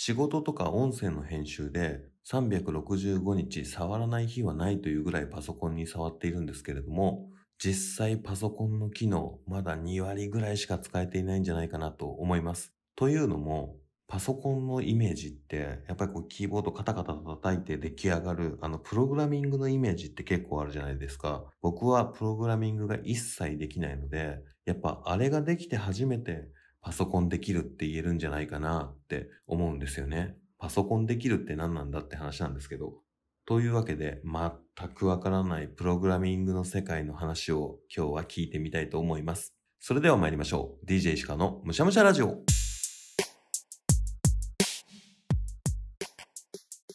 仕事とか音声の編集で365日触らない日はないというぐらいパソコンに触っているんですけれども、実際パソコンの機能まだ2割ぐらいしか使えていないんじゃないかなと思います。というのも、パソコンのイメージって、やっぱりこうキーボードカタカタ叩いて出来上がる、あの、プログラミングのイメージって結構あるじゃないですか。僕はプログラミングが一切できないので、やっぱあれができて初めてパソコンできるって言えるんじゃないかなって思うんですよね。パソコンできるって何なんだって話なんですけど。というわけで、全くわからないプログラミングの世界の話を今日は聞いてみたいと思います。それでは参りましょう。DJ 石川のむしゃむしゃラジオ。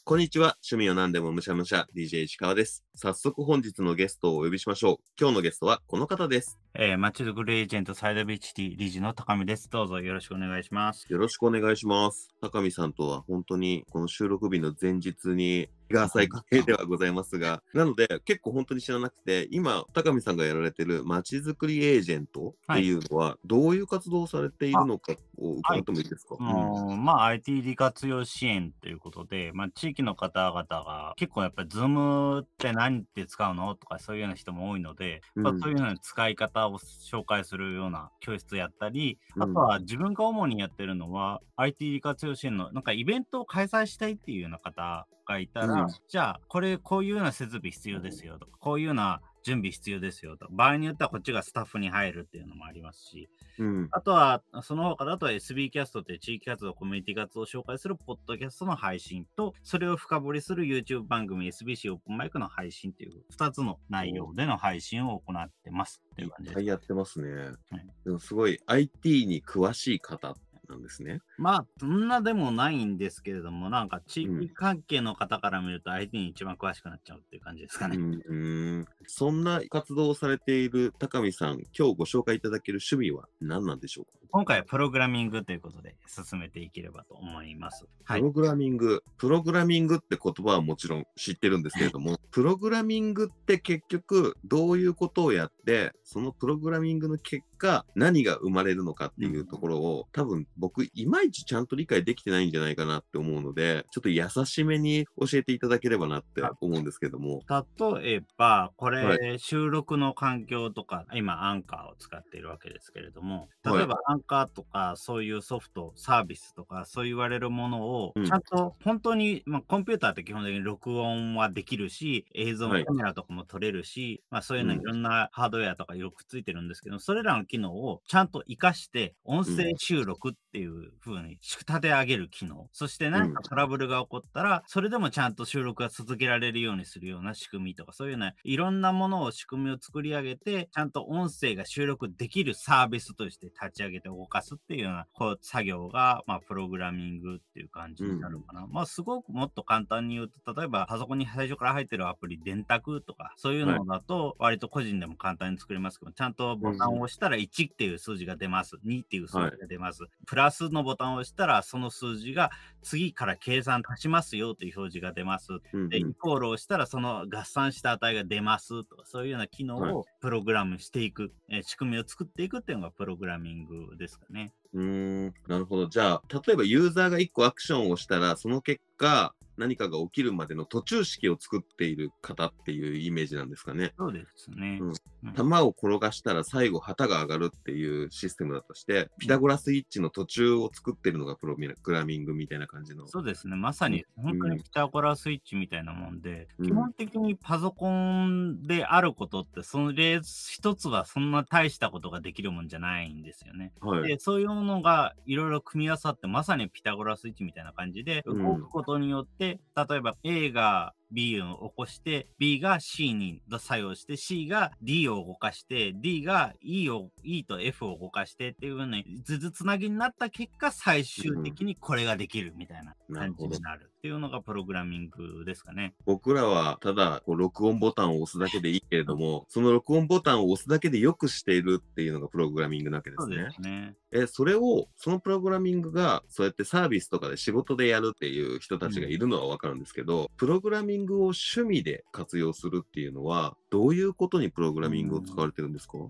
こんにちは。趣味を何でもむしゃむしゃ、DJ 石川です。早速本日のゲストをお呼びしましょう。今日のゲストはこの方です。えー、マチルグルエージェントサイドビーチティ理事の高見です。どうぞよろしくお願いします。よろしくお願いします。高見さんとは本当にこの収録日の前日に日が浅い関係ではございますが、なので結構本当に知らなくて、今、高見さんがやられてるまちづくりエージェントっていうのは、どういう活動をされているのかを伺ってもいいですか、はいまあ、IT 利活用支援ということで、まあ、地域の方々が結構やっぱりズームってな何で使うのとかそういうような人も多いので、うん、まあ、そういうような使い方を紹介するような教室やったり、あとは自分が主にやってるのは、IT 活用支援のなんかイベントを開催したいっていうような方がいたら、じゃあこれこういうような設備必要ですよとか、こういうような準備必要ですよと。場合によってはこっちがスタッフに入るっていうのもありますし、うん、あとはその他だと SB キャストって地域活動、コミュニティ活動を紹介するポッドキャストの配信と、それを深掘りする YouTube 番組 SBC オープンマイクの配信という2つの内容での配信を行ってますっていう感じです。いやってますね。はい、でもすごい IT に詳しい方っったんですね。まあ、そんなでもないんですけれども、なんか地域関係の方から見ると、相手に一番詳しくなっちゃうっていう感じですかね。うん、うんそんな活動をされている高見さん、今日ご紹介いただける趣味は何なんでしょうか今回はプログラミングということで進めていければと思います。プログラミング、プログラミングって言葉はもちろん知ってるんですけれども、プログラミングって結局どういうことをやって、そのプログラミングの結果何が生まれるのかっていうところを、多分僕いまいちちゃんと理解できてないんじゃないかなって思うのでちょっと優しめに教えていただければなって思うんですけども例えばこれ、収録の環境とか今アンカーを使っているわけですけれども例えばアンカーとかそういうソフトサービスとかそう言われるものをちゃんと本当に、まあ、コンピューターって基本的に録音はできるし映像カメラとかも撮れるし、はい、まあ、そういうのいろんなハードウェアとかよくついてるんですけど、それらの機能をちゃんと活かして、音声収録っていう風に仕立て上げる機能、うん、そして何かトラブルが起こったら、それでもちゃんと収録が続けられるようにするような仕組みとか、そういうね、いろんなものを仕組みを作り上げて、ちゃんと音声が収録できるサービスとして立ち上げて動かすっていうような、こう、作業が、まあ、プログラミングっていう感じになるのかな。うん、まあ、すごくもっと簡単に言うと、例えば、パソコンに最初から入ってるアプリ、電卓とか、そういうのだと、割と個人でも簡単に作れますけど、ちゃんとボタンを押したら1っていう数字が出ます。2っていう数字が出ます。はい、プラスのボタンを押したら、その数字が次から計算足しますよという表示が出ます。うんうん、で、イコールをしたら、その合算した値が出ますとか、そういうような機能をプログラムしていく、はい、仕組みを作っていくっていうのがプログラミングですかね。うん、なるほど。じゃあ、例えばユーザーが1個アクションをしたら、その結果、何かが起きるまでの途中式を作っている方っていうイメージなんですかね。そうですね。うん、球を転がしたら最後旗が上がるっていうシステムだとして、ピタゴラスイッチの途中を作ってるのがプログラミングみたいな感じの。そうですね。まさに本当にピタゴラスイッチみたいなもんで、うん、基本的にパソコンであることって、それ一つはそんな大したことができるもんじゃないんですよね。はい、でそういうものがいろいろ組み合わさって、まさにピタゴラスイッチみたいな感じで、動くことによって、うん、例えば A が B を起こして、B が C に作用して、C が D を動かして、D が E を、E と F を動かしてっていうふうに、図つつなぎになった結果、最終的にこれができるみたいな感じになる。うんなっていうのがプログラミングですかね。僕らはただこう録音ボタンを押すだけでいいけれども、その録音ボタンを押すだけでよくしているっていうのがプログラミングなわけですね。そうですねえそれをそのプログラミングがそうやってサービスとかで仕事でやるっていう人たちがいるのは分かるんですけど、うん、プログラミングを趣味で活用するっていうのはどういうことにプログラミングを使われてるんですか、うん、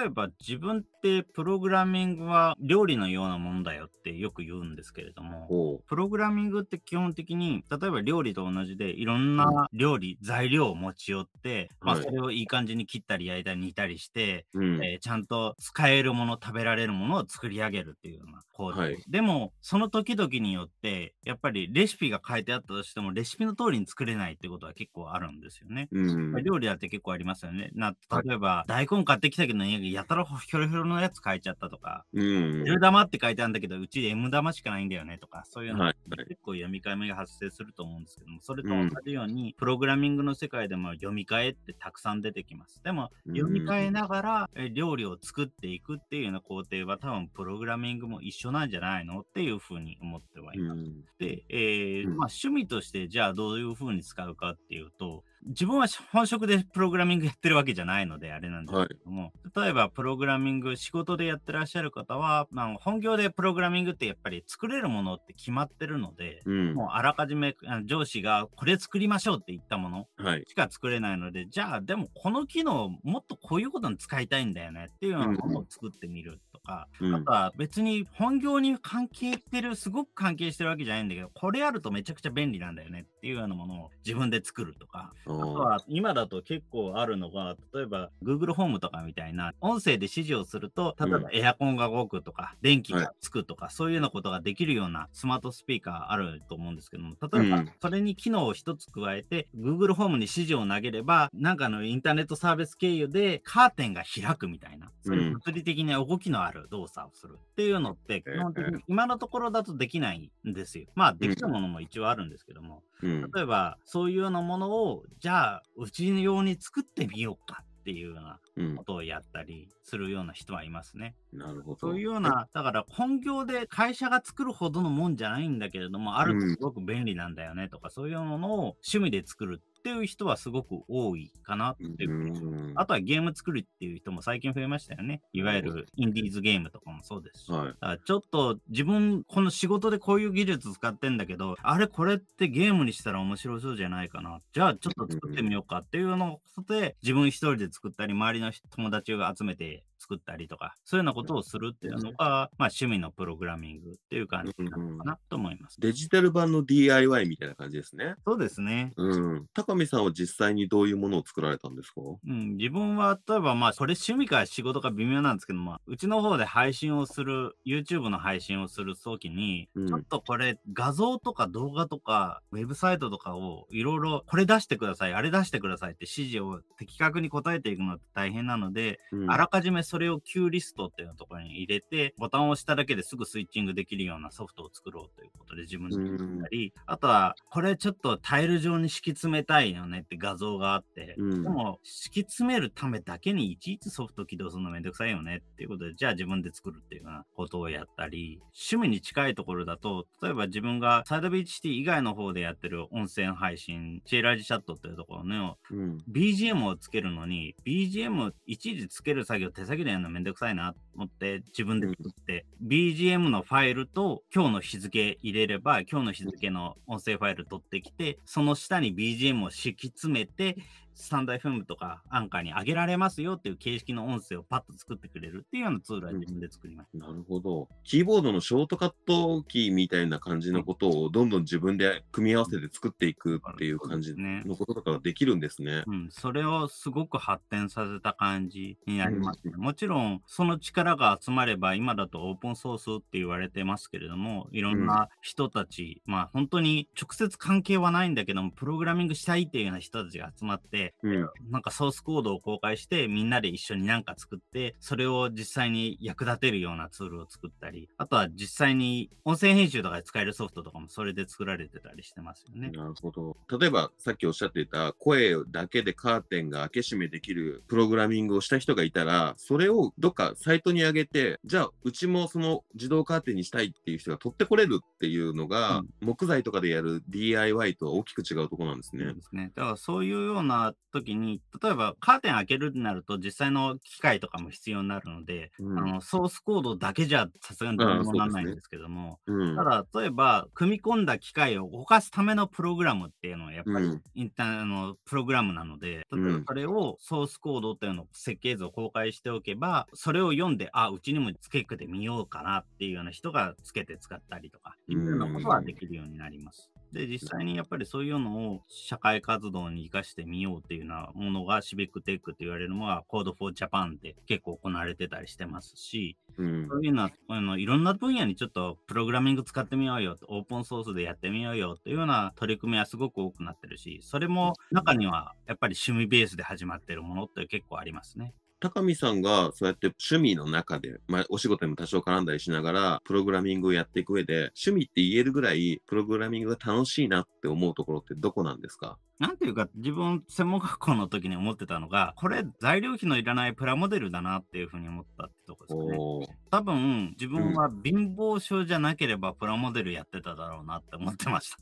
例えば自分ってプログラミングは料理のようなもんだよってよく言うんですけれども、プログラミングって基本的に、例えば料理と同じでいろんな料理、うん、材料を持ち寄って、まあ、それをいい感じに切ったり焼いたり煮たりして、はい、えー、ちゃんと使えるもの、食べられるものを作り上げるっていうような工程、はい、でも、その時々によって、やっぱりレシピが変えてあったとしても、レシピの通りに作れないってことは結構あるんですよね。うん、料理だってって結構ありますよね。な例えば、大根買ってきたけど、やたらひょろひょろのやつ変えちゃったとか、うん、L 玉って書いてあるんだけど、うち M 玉しかないんだよねとか、そういうの、はい結構読み替え目が発生すると思うんですけども、それと同じように、うん、プログラミングの世界でも読み替えってたくさん出てきます。でも、読み替えながら、うん、料理を作っていくっていうような工程は、多分プログラミングも一緒なんじゃないのっていうふうに思ってはいます。で、えー、まあ、趣味として、じゃあどういうふうに使うかっていうと、自分は本職でプログラミングやってるわけじゃないので、あれなんですけども、はい、例えばプログラミング、仕事でやってらっしゃる方は、まあ、本業でプログラミングってやっぱり作れるものって決まってるので、うん、もうあらかじめ上司がこれ作りましょうって言ったものしか作れないので、はい、じゃあでもこの機能もっとこういうことに使いたいんだよねっていうようなものを作ってみるとか、うん、あとは別に本業に関係してる、すごく関係してるわけじゃないんだけど、これあるとめちゃくちゃ便利なんだよねっていうようなものを自分で作るとか、と、今だと結構あるのが、例えば Google ホームとかみたいな、音声で指示をすると、例えばエアコンが動くとか、電気がつくとか、はい、そういうようなことができるようなスマートスピーカーあると思うんですけども、例えば、それに機能を1つ加えて、Google ホームに指示を投げれば、なんかのインターネットサービス経由でカーテンが開くみたいな、そういう物理的な動きのある動作をするっていうのって、基本的に今のところだとできないんですよ。まあ、できたものも一応あるんですけども。うんうん、例えばそういうようなものをじゃあうちの用に作ってみようかっていうようなことをやったりするような人はいますね。うん、なるほど。そういうような、だから本業で会社が作るほどのもんじゃないんだけれども、あるとすごく便利なんだよねとか、そういうものを趣味で作るってう人はすごく多いかなっていう、うあとはゲーム作るっていう人も最近増えましたよね。いわゆるインディーズゲームとかもそうですし。はい、ちょっと自分、この仕事でこういう技術使ってんだけど、あれこれってゲームにしたら面白そうじゃないかな。じゃあちょっと作ってみようかっていうので、自分一人で作ったり、周りの友達を集めて作ったりとか、そういうようなことをするっていうのが、まあ、趣味のプログラミングっていう感じなのかなと思います。デジタル版の DIY みたいな感じですね。そうですね。うん。高見さんは実際にどういうものを作られたんですかうん、自分は、例えば、まあ、それ趣味か仕事か微妙なんですけどまあ、うちの方で配信をする、YouTube の配信をする早期に、うん、ちょっとこれ画像とか動画とか、ウェブサイトとかをいろいろ、これ出してください、あれ出してくださいって指示を的確に答えていくのって大変なので、うん、あらかじめそそれを Q リストっていうところに入れて、ボタンを押しただけですぐスイッチングできるようなソフトを作ろうということで自分で作ったり、あとは、これちょっとタイル状に敷き詰めたいよねって画像があって、うん、でも敷き詰めるためだけにいちいちソフト起動するのめんどくさいよねっていうことで、じゃあ自分で作るっていうようなことをやったり、趣味に近いところだと、例えば自分がサイドビーチシティ以外の方でやってる温泉配信、チェイラージチャットっていうところの、うん、BGM をつけるのに、BGM をいちいちつける作業手先でるのめんどくさいなっ持って自分で作って、うん、BGM のファイルと今日の日付入れれば、今日の日付の音声ファイル取ってきて、その下に BGM を敷き詰めて、スタンダムとかアンカーに上げられますよっていう形式の音声をパッと作ってくれるっていうようなツールは自分で作りました、うん、なるほど。キーボードのショートカットキーみたいな感じのことをどんどん自分で組み合わせて作っていくっていう感じのこととかができるんですね。うん、それをすごく発展させた感じになりますね。うん、もちろん、その力力が集まれば、今だとオープンソースって言われてますけれども、いろんな人たち、うん、まあ本当に直接関係はないんだけども、プログラミングしたいっていうような人たちが集まって、うん、なんかソースコードを公開して、みんなで一緒になんか作って、それを実際に役立てるようなツールを作ったり、あとは実際に音声編集とかで使えるソフトとかもそれで作られてたりしてますよね。なるほど。例えばさっきおっしゃっていた声だけでカーテンが開け閉めできるプログラミングをした人がいたら、それをどっかサイトにに上げて、じゃあ、うちもその自動カーテンにしたいっていう人が取ってこれるっていうのが、うん、木材とかでやる DIY とは大きく違うとこなんですね。ですね。だからそういうような時に、例えばカーテン開けるってなると、実際の機械とかも必要になるので、うん、あのソースコードだけじゃさすがにどうにもならないんですけども、ねうん、ただ、例えば、組み込んだ機械を動かすためのプログラムっていうのは、やっぱりインター、のプログラムなので、例えばそれをソースコードっていうのを設計図を公開しておけば、それを読んでて、あ、うちにもつけくで見ようかなっていうような人がつけて使ったりとか、いうようなことはできるようになります。で、実際にやっぱりそういうのを社会活動に生かしてみようっていうようなものがシビックテックと言われるのは Code for Japan で結構行われてたりしてますし、うん、そういうのはあのいろんな分野にちょっとプログラミング使ってみようよ、オープンソースでやってみようよっていうような取り組みはすごく多くなってるし、それも中にはやっぱり趣味ベースで始まってるものって結構ありますね。高見さんがそうやって趣味の中で、まあ、お仕事にも多少絡んだりしながら、プログラミングをやっていく上で、趣味って言えるぐらい、プログラミングが楽しいなって思うところってどこなんですかなんていうか、自分、専門学校の時に思ってたのが、これ、材料費のいらないプラモデルだなっていうふうに思ったってとこですかね。多分、自分は貧乏症じゃなければプラモデルやってただろうなって思ってました。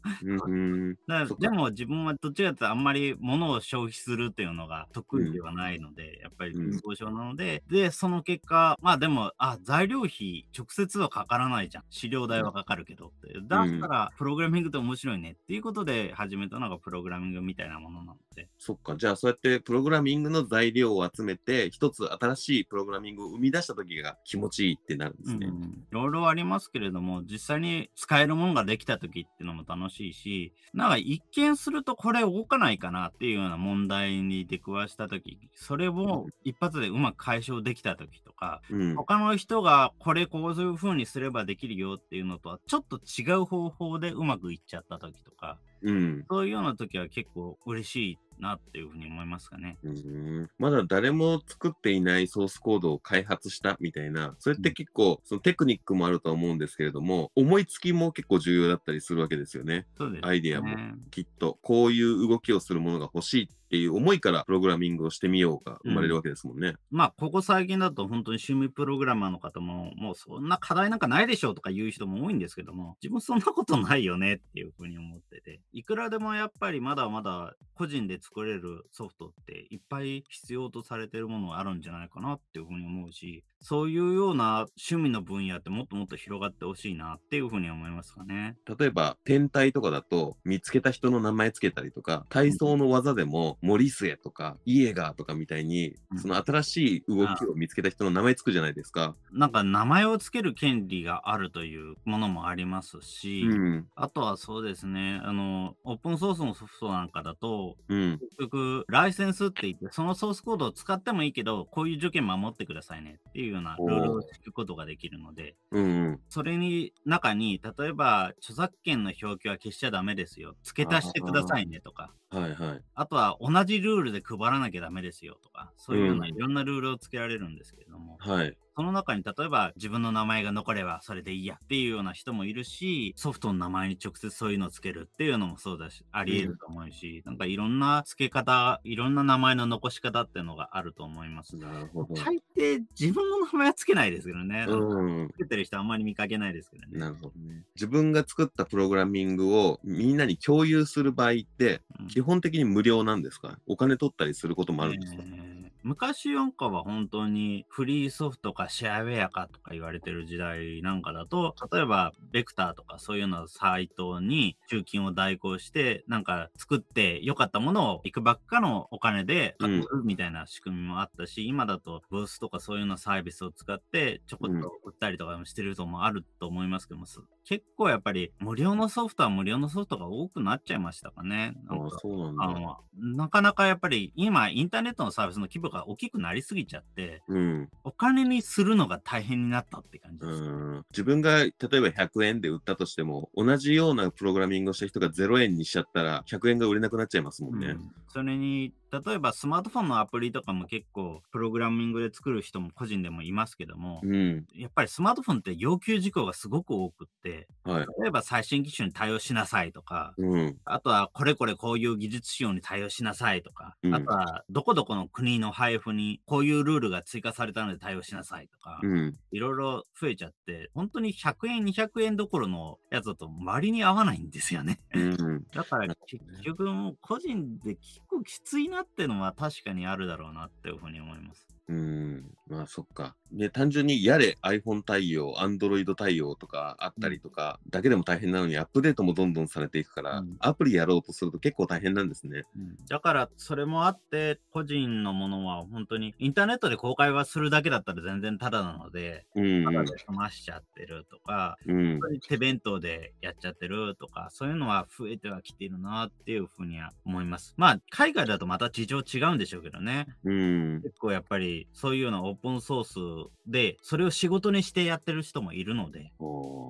うん だでも、自分はどっちかってあんまり物を消費するっていうのが得意ではないので、やっぱり貧乏症なので、で、その結果、まあでも、あ、材料費直接はかからないじゃん。資料代はかかるけど。だから、プログラミングって面白いねっていうことで始めたのがプログラミングみたいなもののそっか、じゃあそうやってプログラミングの材料を集めて、一つ新しいプログラミングを生み出した時が気持ちいいってなるんですね。いろいろありますけれども、実際に使えるものができた時っていうのも楽しいし、なんか一見するとこれ動かないかなっていうような問題に出くわした時、それを一発でうまく解消できた時とか、うん、他の人がこれこういう風にすればできるよっていうのとはちょっと違う方法でうまくいっちゃった時とか、うん、そういうような時は結構嬉しいなっていうふうに思いますかね。うんまだ誰も作っていないソースコードを開発したみたいな、それって結構、そのテクニックもあるとは思うんですけれども、思いつきも結構重要だったりするわけですよね。そうです、ね、アイデアもきっと、こういう動きをするものが欲しいってっていう思いからプログラミングをしてみようが生まれるわけですもんね。うん、まあ、ここ最近だと本当に趣味プログラマーの方も、もうそんな課題なんかないでしょうとか言う人も多いんですけども、自分そんなことないよねっていうふうに思ってて、いくらでもやっぱりまだまだ個人で作れるソフトっていっぱい必要とされてるものがあるんじゃないかなっていうふうに思うし、そういうような趣味の分野ってもっともっと広がってほしいなっていうふうに思いますかね。例えば、天体とかだと見つけた人の名前つけたりとか、体操の技でも、うん森末とかイエガーとかみたいに、その新しい動きを見つけた人の名前つくじゃないですか。なんか名前をつける権利があるというものもありますし、うん、あとはそうですね、あの、オープンソースのソフトなんかだと、うん、結局、ライセンスって言って、そのソースコードを使ってもいいけど、こういう条件守ってくださいねっていうようなルールを聞くことができるので、うん、それに中に、例えば、著作権の表記は消しちゃダメですよ。付け足してくださいねとか。はいはい。あとは同じルールで配らなきゃダメですよとか、そういうようないろんなルールをつけられるんですけど、ども、はい、その中に例えば自分の名前が残ればそれでいいやっていうような人もいるし、ソフトの名前に直接そういうのをつけるっていうのもそうだし、ありえると思うし、うん、なんかいろんな付け方、いろんな名前の残し方っていうのがあると思います。なるほど。大抵自分の名前はつけないですけどね。うん。つけてる人あんまり見かけないですけどね。なるほどね。自分が作ったプログラミングをみんなに共有する場合って、基本的に無料なんですか、うん、お金取ったりすることもあるんですか、えー昔なんかは本当にフリーソフトかシェアウェアかとか言われてる時代なんかだと、例えばベクターとかそういうのサイトに中金を代行して、なんか作って良かったものを行くばっかのお金で買うみたいな仕組みもあったし、うん、今だとブースとかそういうのサービスを使ってちょこっと売ったりとかもしてるともあると思いますけども、結構やっぱり無料のソフトは無料のソフトが多くなっちゃいましたかね。なんかそうなんだ、なかなかやっぱり今インターネットのサービスの規模が大きくなりすぎちゃって、うん、お金にするのが大変になったって感じです、自分が例えば100円で売ったとしても同じようなプログラミングをした人が0円にしちゃったら100円が売れなくなっちゃいますもんね。うん、それに例えばスマートフォンのアプリとかも結構プログラミングで作る人も個人でもいますけども、うん、やっぱりスマートフォンって要求事項がすごく多くってはい、例えば最新機種に対応しなさいとか、うん、あとはこれこれこういう技術仕様に対応しなさいとか、うん、あとはどこどこの国の配布にこういうルールが追加されたので対応しなさいとか、うん、いろいろ増えちゃって、本当に100円、200円どころのやつだと周りに合わないんですよね。だから結局個人で結構きついなってのは確かにあるだろうなっていうふうに思います。うん、まあそっか。で、単純にやれ iPhone 対応、Android 対応とかあったりとか、だけでも大変なのにアップデートもどんどんされていくから、うん、アプリやろうとすると結構大変なんですね。うん、だからそれもあって、個人のものは本当にインターネットで公開はするだけだったら全然ただなので、うん、タで済ましちゃってるとか、うん、手弁当でやっちゃってるとか、そういうのは増えてはきてるなっていうふうには思います。まあ海外だとまた事情違うんでしょうけどね。うん、結構やっぱりそういうようなオープンソースで、それを仕事にしてやってる人もいるので、日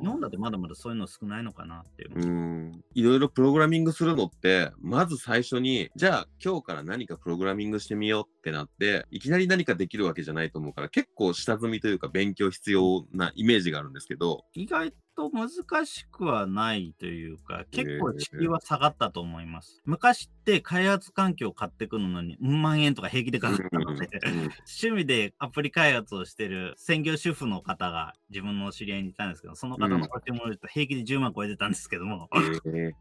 本だってまだまだそういうの少ないのかなっていう。うんいろいろプログラミングするのって、まず最初に、じゃあ今日から何かプログラミングしてみようってなって、いきなり何かできるわけじゃないと思うから、結構下積みというか勉強必要なイメージがあるんですけど。意外と難しくはないというか、結構地球は下がったと思います。昔って開発環境を買ってくるのに、うん万円とか平気でかかったので、趣味でアプリ開発をしてる専業主婦の方が自分の知り合いにいたんですけど、その方の買ってもらうと平気で10万超えてたんですけども、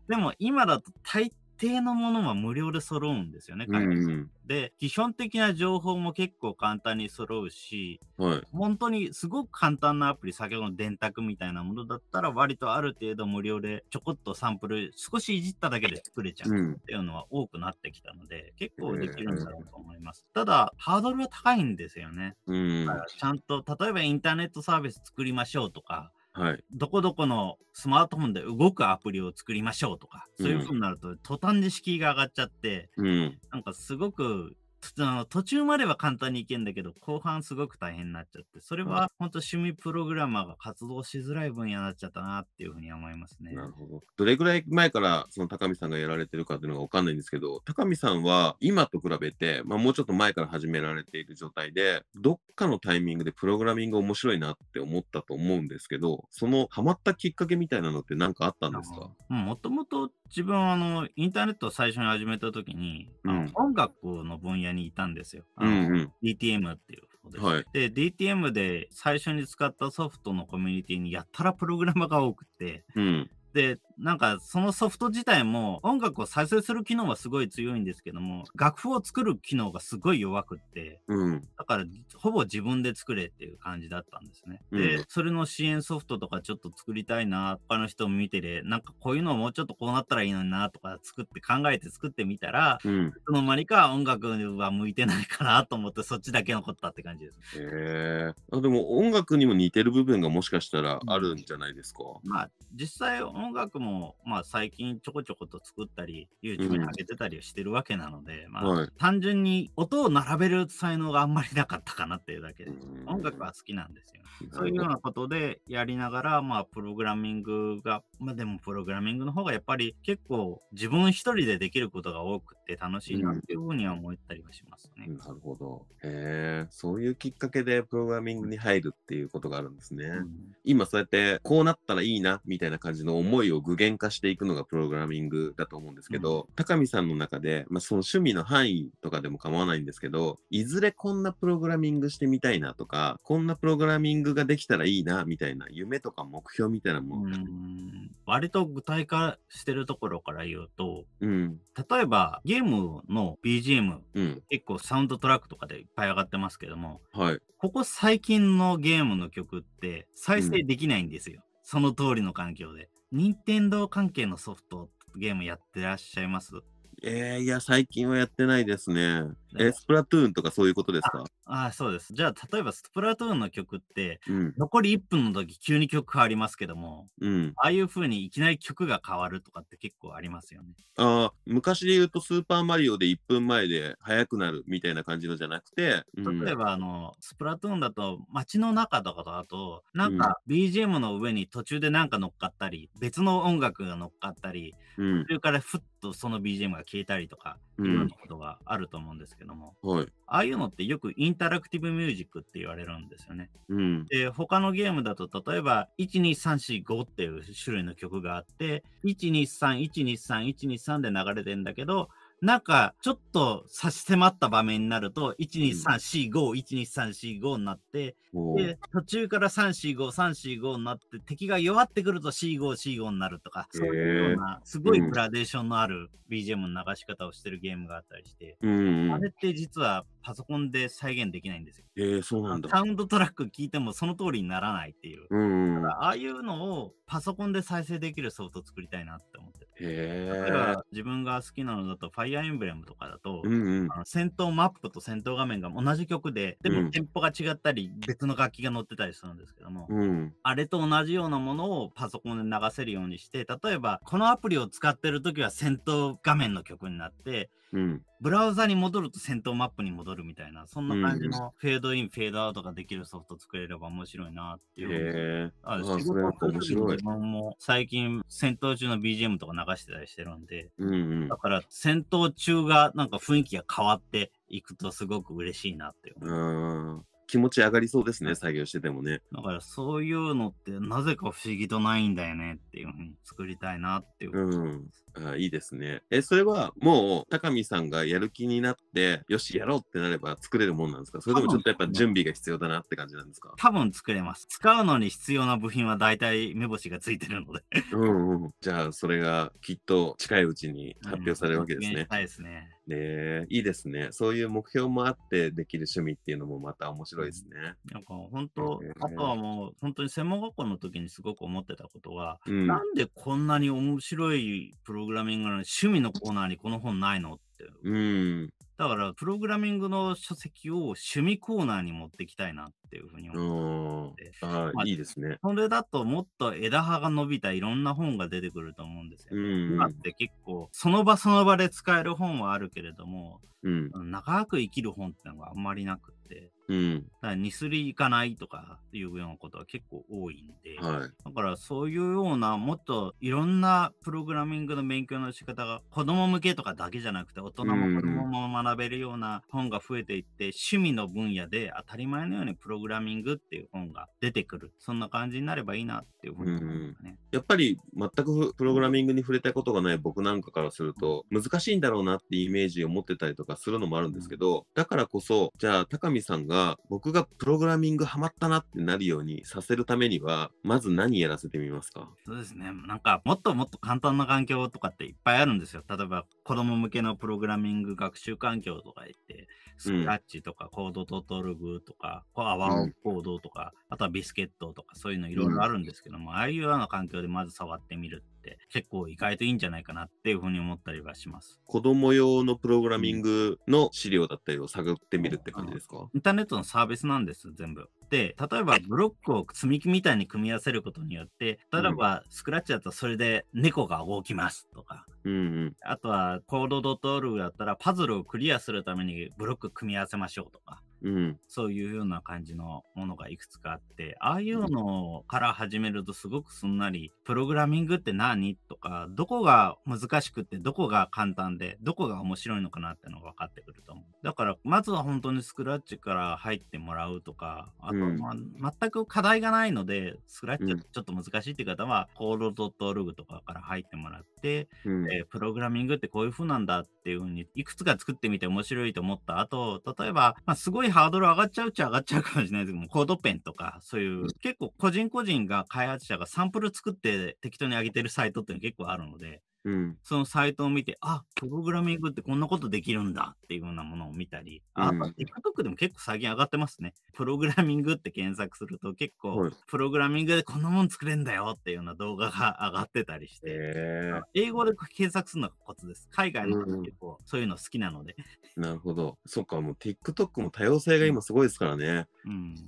でも今だと大定のものは無料で揃うんですよね、彼うんうん、で、基本的な情報も結構簡単に揃うし、はい、本当にすごく簡単なアプリ、先ほどの電卓みたいなものだったら、割とある程度無料でちょこっとサンプル少しいじっただけで作れちゃうっていうのは多くなってきたので、うん、結構できるんだろうと思います。えー、ただ、ハードルは高いんですよね。うん、ちゃんと、例えばインターネットサービス作りましょうとか、はい、どこどこのスマートフォンで動くアプリを作りましょうとか、そういうふうになると、途端で敷居が上がっちゃって、うん、なんかすごく途中までは簡単にいけんだけど、後半すごく大変になっちゃって、それは本当趣味プログラマーが活動しづらい分野になっちゃったなっていうふうに思いますね。なるほど。どれぐらい前からその高見さんがやられてるかっていうのがわかんないんですけど、高見さんは今と比べて、まあ、もうちょっと前から始められている状態で、どっかのタイミングでプログラミング面白いなって思ったと思うんですけど、そのハマったきっかけみたいなのって何かあったんですかもともと自分はあのインターネットを最初に始めた時に、うん、音楽の分野にいたんですよ。DTM っていう。ではい、で DTM で最初に使ったソフトのコミュニティにやったらプログラマが多くて、うん、でなんかそのソフト自体も音楽を再生する機能はすごい強いんですけども楽譜を作る機能がすごい弱くって、うん、だからほぼ自分で作れっていう感じだったんですね。うん、でそれの支援ソフトとかちょっと作りたいな他の人も見ててなんかこういうのをもうちょっとこうなったらいいのになとか作って考えて作ってみたら、うん、その間にか音楽は向いてないかなと思ってそっちだけ残ったって感じです。へえー、でも音楽にも似てる部分がもしかしたらあるんじゃないですか、まあ実際音楽も、まあ、最近ちょこちょこと作ったり、YouTube に上げてたりしてるわけなので、うん、まあ、はい、単純に音を並べる才能があんまりなかったかなっていうだけで、音楽は好きなんですよ、そういうようなことでやりながら、まあ、プログラミングが、まあ、でもプログラミングの方がやっぱり結構自分一人でできることが多くって楽しいなっていうふうには思ったりはしますね。うん、なるほど。へえ、そういうきっかけでプログラミングに入るっていうことがあるんですね。うん、今そうやってこうなったらいいなみたいな感じの思いを具現化していくのがプログラミングだと思うんですけど、うん、高見さんの中で、まあ、その趣味の範囲とかでも構わないんですけど、いずれこんなプログラミングしてみたいなとか、こんなプログラミングができたらいいなみたいな夢とか目標みたいなもの割と具体化してるところから言うと、うん、例えば、ゲームの BGM、うん、結構サウンドトラックとかでいっぱい上がってますけども、はい、ここ最近のゲームの曲って再生できないんですよ。うん、その通りの環境で。任天堂関係のソフト、ゲームやってらっしゃいますえー、いや、最近はやってないですね。え、スプラトゥーンとかそういうことですかああ、そうです。じゃあ、例えばスプラトゥーンの曲って、うん、残り1分の時急に曲変わりますけども、うん、ああいうふうにいきなり曲が変わるとかって結構ありますよね。ああ、昔で言うとスーパーマリオで1分前で速くなるみたいな感じのじゃなくて、うん、例えばあの、スプラトゥーンだと街の中とかだと、なんか BGM の上に途中でなんか乗っかったり、別の音楽が乗っかったり、途中からふっとその BGM が消えたりとか、ようなことがあると思うんですけども、うんはい、ああいうのってよくインタラクティブミュージックって言われるんですよね。うん、で他のゲームだと例えば12345っていう種類の曲があって123123123で流れてんだけどなんか、ちょっと差し迫った場面になると、12345、12345になって、で、途中から345、345になって、敵が弱ってくると45、45になるとか、そういうような、すごいグラデーションのある BGM の流し方をしてるゲームがあったりして、あれって実はパソコンで再現できないんですよ。ええ、そうなんだ。サウンドトラック聞いてもその通りにならないっていう。ああいうのをパソコンで再生できるソフト作りたいなって思って例えば自分が好きなのだと、ファイアーエンブレムとかだと、うんうん、あの戦闘マップと戦闘画面が同じ曲で、でもテンポが違ったり、別の楽器が載ってたりするんですけども、うん、あれと同じようなものをパソコンで流せるようにして、例えばこのアプリを使ってる時は戦闘画面の曲になって、うん、ブラウザに戻ると戦闘マップに戻るみたいな、そんな感じのフェードイン、うん、フェードアウトができるソフト作れれば面白いなっていう。あ仕事の時自分も最近戦闘中の BGM とか流してたりしてるんで、うんうん、だから戦闘中がなんか雰囲気が変わっていくとすごく嬉しいなって思う。うん気持ち上がりそうですね、作業しててもね。だからそういうのってなぜか不思議とないんだよねっていうふうに作りたいなっていう。うん。あいいですね。え、それはもう高見さんがやる気になって、よし、やろうってなれば作れるもんなんですかそれでもちょっとやっぱ準備が必要だなって感じなんですか多分作れます。使うのに必要な部品は大体目星がついてるのでうんうん。じゃあそれがきっと近いうちに発表されるわけですね。はい、ですね。ねいいですね。そういう目標もあってできる趣味っていうのもまた面白いですね。なんか本当、あとはもう本当に専門学校の時にすごく思ってたことは、うん、なんでこんなに面白いプログラミングなのに趣味のコーナーにこの本ないのって。うん。だから、プログラミングの書籍を趣味コーナーに持っていきたいなっていうふうに思ってあ、まあ、いいですね。それだと、もっと枝葉が伸びたいろんな本が出てくると思うんですよ、あうん今って結構、その場その場で使える本はあるけれども、うん、長く生きる本ってのがあんまりなくって、うん、だから2、3行かないとかいうようなことは結構多いんで、はい、だからそういうようなもっといろんなプログラミングの勉強の仕方が子供向けとかだけじゃなくて大人も子供も学べるような本が増えていって、うん、趣味の分野で当たり前のようにプログラミングっていう本が出てくるそんな感じになればいいなっていうふうに思いますね、うんうん、やっぱり全くプログラミングに触れたことがない僕なんかからすると難しいんだろうなってイメージを持ってたりとかするのもあるんですけど、だからこそじゃあ高見上さんが僕がプログラミングハマったなってなるようにさせるためにはまず何やらせてみますかそうですねなんかもっともっと簡単な環境とかっていっぱいあるんですよ例えば子供向けのプログラミング学習環境とか言ってスクラッチとかコードトトルグとか、うん、アワーコードとか、あとはビスケットとかそういうのいろいろあるんですけども、うん、ああいうような環境でまず触ってみる、結構意外といいんじゃないかなっていうふうに思ったりはします。子供用のプログラミングの資料だったりを探ってみるって感じですかインターネットのサービスなんです、全部。で、例えばブロックを積み木みたいに組み合わせることによって、例えばスクラッチだらそれで猫が動きますとか、うんうん、あとはコード .org だったらパズルをクリアするためにブロック組み合わせましょうとか、うん、そういうような感じのものがいくつかあって、ああいうのから始めるとすごくすんなり、プログラミングって何とか、どこが難しくて、どこが簡単で、どこが面白いのかなってのが分かってくると思う。だから、まずは本当にスクラッチから入ってもらうとか、あと、まあ、全く課題がないので、スクラッチちょっと難しいって方は、コールド .org とかから入ってもらって、えー、プログラミングってこういう風なんだっていう風に、いくつか作ってみて面白いと思った後、例えば、まあ、すごいハードル上がっちゃうっちゃ上がっちゃうかもしれないですけども、コードペンとか、そういう、結構個人個人が開発者がサンプル作って適当に上げてるサイトっていうの結構あるので、うん、そのサイトを見て、あ、プログラミングってこんなことできるんだっていうようなものを見たり、あ、うん、TikTok でも結構最近上がってますね。プログラミングって検索すると結構、プログラミングでこんなもん作れんだよっていうような動画が上がってたりして、英語で検索するのがコツです。海外の方結構そういうの好きなので。うん、なるほど。そっか、もう TikTok も多様性が今すごいですからね。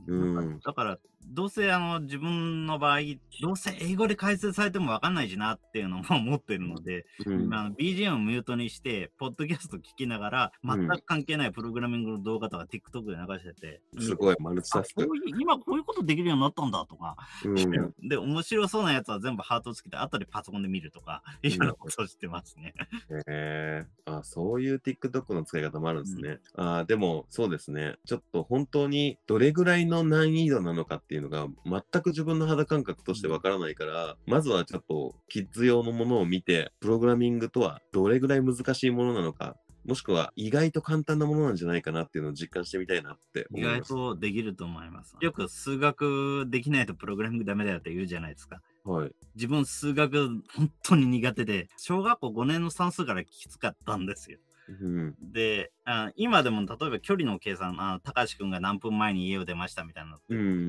うん。うん、だから、どうせあの自分の場合、どうせ英語で解説されても分かんないしなっていうのも思ってるので、うん、あの BGM をミュートにして、ポッドキャスト聞きながら、全く関係ないプログラミングの動画とか TikTok で流してて、うん、すごい、マルチタスク。今こういうことできるようになったんだとか、うん、で、面白そうなやつは全部ハートつけて、後でパソコンで見るとか、いろんなことしてますね。へ、えー、あそういう TikTok の使い方もあるんですね。あでも、そうですね。ちょっと本当にどれぐらいの難易度なのかってっていうのが全く自分の肌感覚としてわからないから、まずはちょっとキッズ用のものを見て、プログラミングとはどれぐらい難しいものなのか、もしくは意外と簡単なものなんじゃないかなっていうのを実感してみたいなって意外とできると思います。よく数学できないとプログラミングダメだよって言うじゃないですか。はい、自分数学本当に苦手で小学校5年の算数からきつかったんですよ。であ今でも例えば距離の計算あ高橋君が何分前に家を出ましたみたいなのっ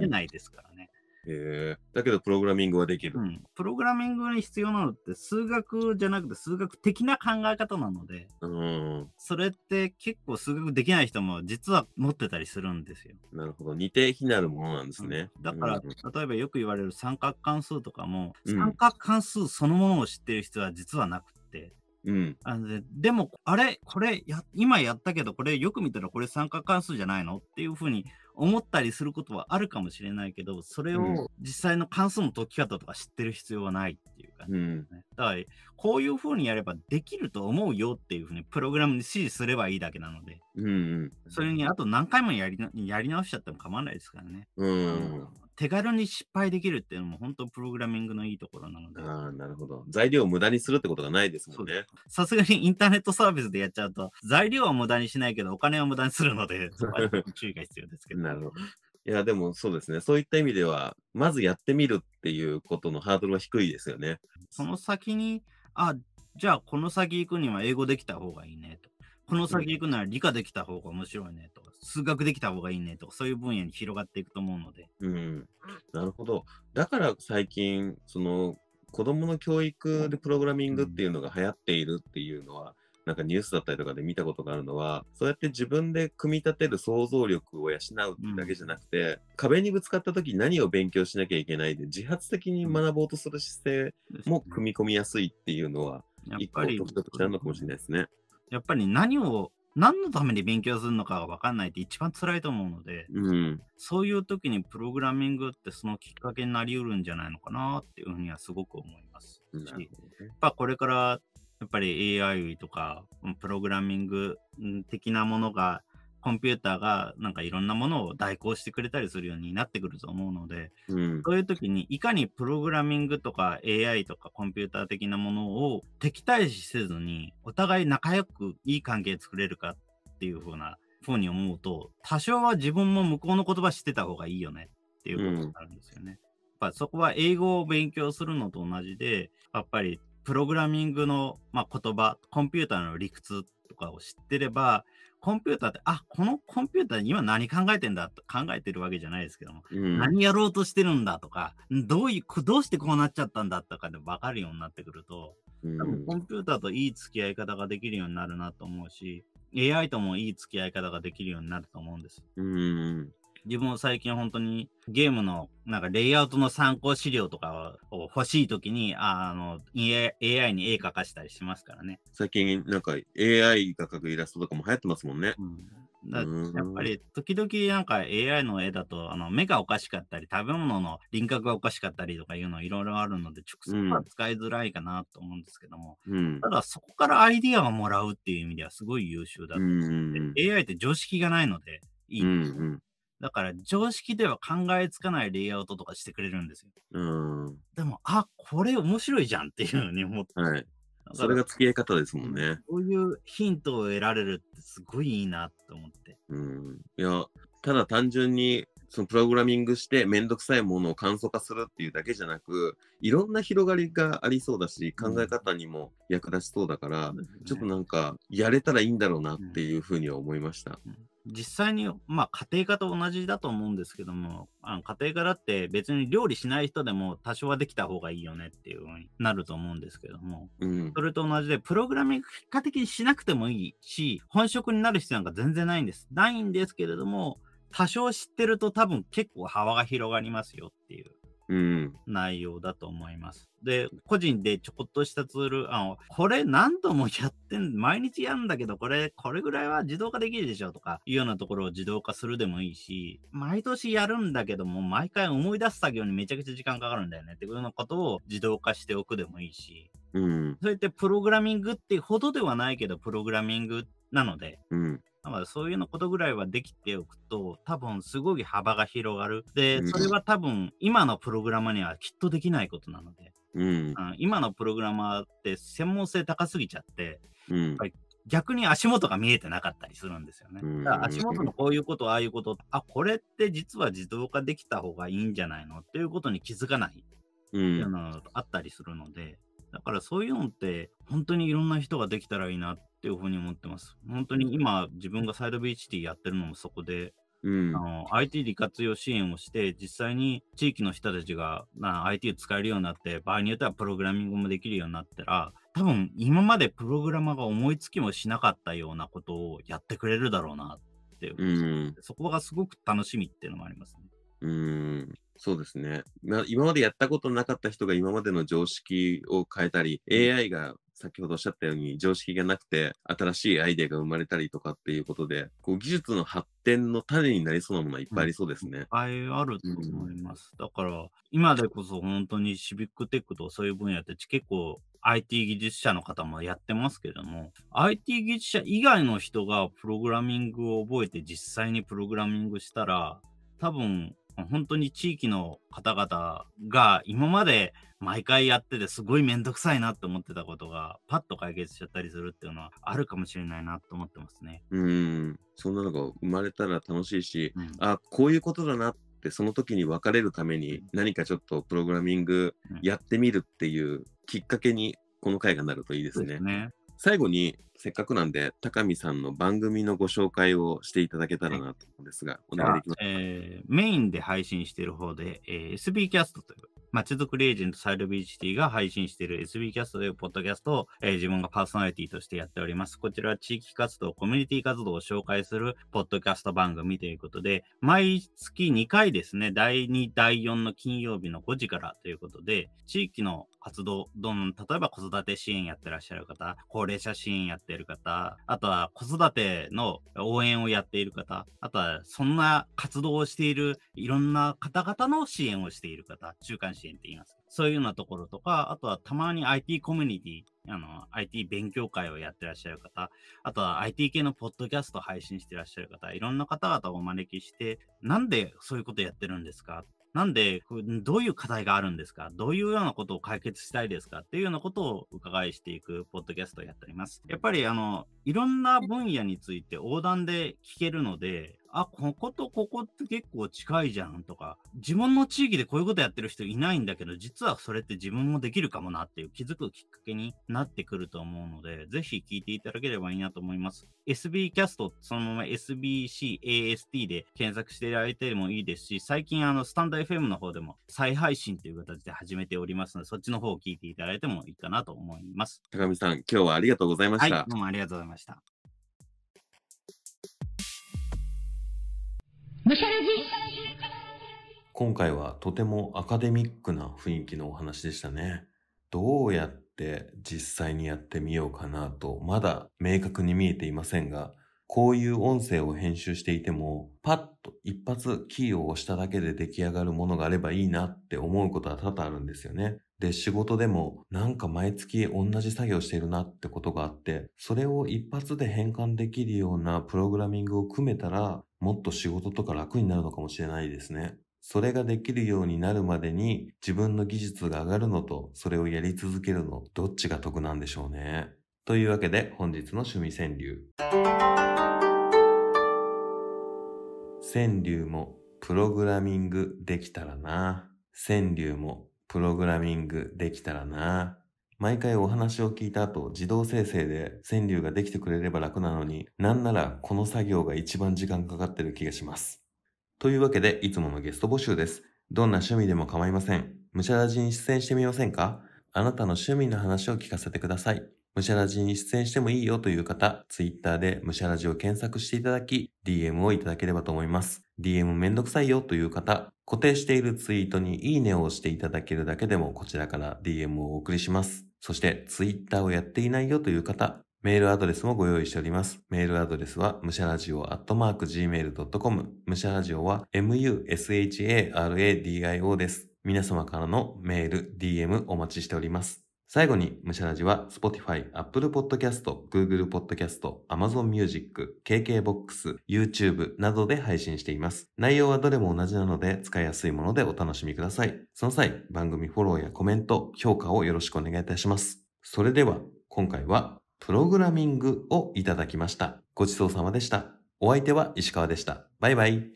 てないですからね、うん、えー、だけどプログラミングはできる、うん、プログラミングに必要なのって数学じゃなくて数学的な考え方なので、うん、それって結構数学できない人も実は持ってたりするんですよなるほど似て非なるものなんですね、だから、例えばよく言われる三角関数とかも三角関数そのものを知ってる人は実はなくてうん、あのででも、あれ、これや、今やったけど、これよく見たらこれ参加関数じゃないのっていうふうに思ったりすることはあるかもしれないけど、それを実際の関数の解き方とか知ってる必要はないっていう感じですね。うん、だから、こういうふうにやればできると思うよっていうふうにプログラムに指示すればいいだけなので、うん、うん、それにあと何回もやりやり直しちゃっても構わないですからね。うん、手軽に失敗できるっていうのも本当プログラミングのいいところなので。ああ、なるほど。材料を無駄にするってことがないですもんね。さすがにインターネットサービスでやっちゃうと、材料は無駄にしないけど、お金は無駄にするので、注意が必要ですけど。なるほど。いや、でもそうですね。そういった意味では、まずやってみるっていうことのハードルは低いですよね。その先に、あ、じゃあこの先行くには英語できた方がいいねとこの先行くなら理科できた方が面白いねとか、数学できた方がいいねとか、そういう分野に広がっていくと思うので。うん。なるほど。だから最近、その、子供の教育でプログラミングっていうのが流行っているっていうのは、なんかニュースだったりとかで見たことがあるのは、そうやって自分で組み立てる想像力を養うだけじゃなくて、うん、壁にぶつかった時何を勉強しなきゃいけないで、自発的に学ぼうとする姿勢も組み込みやすいっていうのは、一個特徴なのかもしれないですね。やっぱり何を、何のために勉強するのかが分かんないって一番辛いと思うので、うん、そういう時にプログラミングってそのきっかけになりうるんじゃないのかなっていうふうにはすごく思いますし、ね、やっぱこれからやっぱり AI とかプログラミング的なものがコンピューターがなんかいろんなものを代行してくれたりするようになってくると思うので、うん、そういう時にいかにプログラミングとか AI とかコンピューター的なものを敵対視せずにお互い仲良くいい関係作れるかっていうふうな風に思うと多少は自分も向こうの言葉知ってた方がいいよねっていうことになるんですよね。うん、やっぱそこは英語を勉強するのと同じでやっぱりプログラミングの、まあ、言葉コンピューターの理屈とかを知ってればコンピューターって、あ、このコンピューター今何考えてんだと考えてるわけじゃないですけども、うん、何やろうとしてるんだとか、どういう、どうしてこうなっちゃったんだとかで分かるようになってくると、多分コンピューターといい付き合い方ができるようになるなと思うし、AI ともいい付き合い方ができるようになると思うんです。うん。自分も最近本当にゲームのなんかレイアウトの参考資料とかを欲しいときにあの AI に絵描かしたりしますからね。最近なんか AI が描くイラストとかも流行ってますもんね。うんだやっぱり時々なんか AI の絵だとあの目がおかしかったり食べ物の輪郭がおかしかったりとかいうのいろいろあるので直接は使いづらいかなと思うんですけども、うん、ただそこからアイディアをもらうっていう意味ではすごい優秀だと思う、うん、AI って常識がないのでいい、うんうん、だから常識では考えつかないレイアウトとかしてくれるんですよ。うん。でも、あ、これ面白いじゃんっていうふうに思って。はい。それが付き合い方ですもんね。こういうヒントを得られるってすごいいいなと思って。うん。いや、ただ単純に、そのプログラミングしてめんどくさいものを簡素化するっていうだけじゃなく、いろんな広がりがありそうだし、考え方にも役立ちそうだから、うん、ちょっとなんか、やれたらいいんだろうなっていうふうには思いました。うんうん実際に、まあ、家庭科と同じだと思うんですけども、あの家庭科だって別に料理しない人でも多少はできた方がいいよねっていうふうになると思うんですけども、うん、それと同じで、プログラミング結果的にしなくてもいいし、本職になる必要なんか全然ないんです。ないんですけれども、多少知ってると多分結構幅が広がりますよっていう内容だと思います。うん、で、個人でちょこっとしたツール案を、これ何度もやってん、毎日やんだけど、これ、これぐらいは自動化できるでしょとか、いうようなところを自動化するでもいいし、毎年やるんだけども、毎回思い出す作業にめちゃくちゃ時間かかるんだよねっていうようなことを自動化しておくでもいいし、うん、そうやってプログラミングってほどではないけど、プログラミングなので、うんだからそういうのことぐらいはできておくと、多分すごい幅が広がる。で、それは多分今のプログラマーにはきっとできないことなので、うん、今のプログラマーって専門性高すぎちゃって、うん、逆に足元が見えてなかったりするんですよね。だから足元のこういうこと、ああいうこと、あ、これって実は自動化できた方がいいんじゃないのっていうことに気づかないっていうのがあったりするので、だからそういうのって本当にいろんな人ができたらいいなっていうふうに思ってます。本当に今、自分がサイドビーチティやってるのもそこで、うん、あの IT 利活用支援をして、実際に地域の人たちがな IT を使えるようになって、場合によってはプログラミングもできるようになったら、多分今までプログラマーが思いつきもしなかったようなことをやってくれるだろうなってうん、そこがすごく楽しみっていうのもありますね。うんそうですね。今までやったことなかった人が今までの常識を変えたり、AI が先ほどおっしゃったように常識がなくて新しいアイデアが生まれたりとかっていうことでこう技術の発展の種になりそうなものはいっぱいありそうですね。いっぱいあると思います。うん、だから今でこそ本当にシビックテックとそういう分野って結構 IT 技術者の方もやってますけども IT 技術者以外の人がプログラミングを覚えて実際にプログラミングしたら多分本当に地域の方々が今まで毎回やっててすごい面倒くさいなって思ってたことがパッと解決しちゃったりするっていうのはあるかもしれないなと思ってますね。うんそんなのが生まれたら楽しいし、うん、あこういうことだなってその時に別れるために何かちょっとプログラミングやってみるっていうきっかけにこの回がなるといいですね。すね最後にせっかくなんで、高見さんの番組のご紹介をしていただけたらなと思うんですが、お願いできますか、えー、メインで配信している方で、えー、SB キャストという街づくりエージェントサイドビーチシティが配信している SB キャストというポッドキャストを、えー、自分がパーソナリティとしてやっております。こちらは地域活動、コミュニティ活動を紹介するポッドキャスト番組ということで、毎月2回ですね、第2、第4の金曜日の5時からということで、地域の活動、どん、例えば子育て支援やってらっしゃる方、高齢者支援やってる方、あとは子育ての応援をやっている方、あとはそんな活動をしているいろんな方々の支援をしている方、中間支援見って言います。そういうようなところとか、あとはたまに IT コミュニティ、あの、IT 勉強会をやってらっしゃる方、あとは IT 系のポッドキャスト配信してらっしゃる方、いろんな方々をお招きして、なんでそういうことやってるんですかなんで、どういう課題があるんですかどういうようなことを解決したいですかっていうようなことを伺いしていくポッドキャストをやっております。やっぱり、あの、いろんな分野について横断で聞けるので、あ、こことここって結構近いじゃんとか、自分の地域でこういうことやってる人いないんだけど、実はそれって自分もできるかもなっていう気づくきっかけになってくると思うので、ぜひ聞いていただければいいなと思います。SB キャスト、そのまま SBCAST で検索していただいてもいいですし、最近あの、スタンド FM の方でも再配信という形で始めておりますので、そっちの方を聞いていただいてもいいかなと思います。高見さん、今日はありがとうございました。はい、どうもありがとうございました。今回はとてもアカデミックな雰囲気のお話でしたね。どうやって実際にやってみようかなと、まだ明確に見えていませんが、こういう音声を編集していても、パッと一発キーを押しただけで出来上がるものがあればいいなって思うことは多々あるんですよね。で、仕事でもなんか毎月同じ作業してるなってことがあって、それを一発で変換できるようなプログラミングを組めたら、もっと仕事とか楽になるのかもしれないですね。それができるようになるまでに自分の技術が上がるのとそれをやり続けるのどっちが得なんでしょうね。というわけで本日の趣味川柳。川柳もプログラミングできたらな。川柳もプログラミングできたらな。毎回お話を聞いた後、自動生成で川柳ができてくれれば楽なのに、なんならこの作業が一番時間かかってる気がします。というわけで、いつものゲスト募集です。どんな趣味でも構いません。ムシャラジに出演してみませんかあなたの趣味の話を聞かせてください。ムシャラジに出演してもいいよという方、Twitter でムシャラジを検索していただき、DM をいただければと思います。DM めんどくさいよという方、固定しているツイートにいいねを押していただけるだけでもこちらから DM をお送りします。そしてツイッターをやっていないよという方、メールアドレスもご用意しております。メールアドレスは、むしゃらじおアットマーク gmail.com。むしゃらじおは、musharadio です。皆様からのメール、DM お待ちしております。最後に、むしゃらじは Spotify、Apple Podcast、Google Podcast、Amazon Music、KKBOX、YouTube などで配信しています。内容はどれも同じなので、使いやすいものでお楽しみください。その際、番組フォローやコメント、評価をよろしくお願いいたします。それでは、今回は、プログラミングをいただきました。ごちそうさまでした。お相手は石川でした。バイバイ。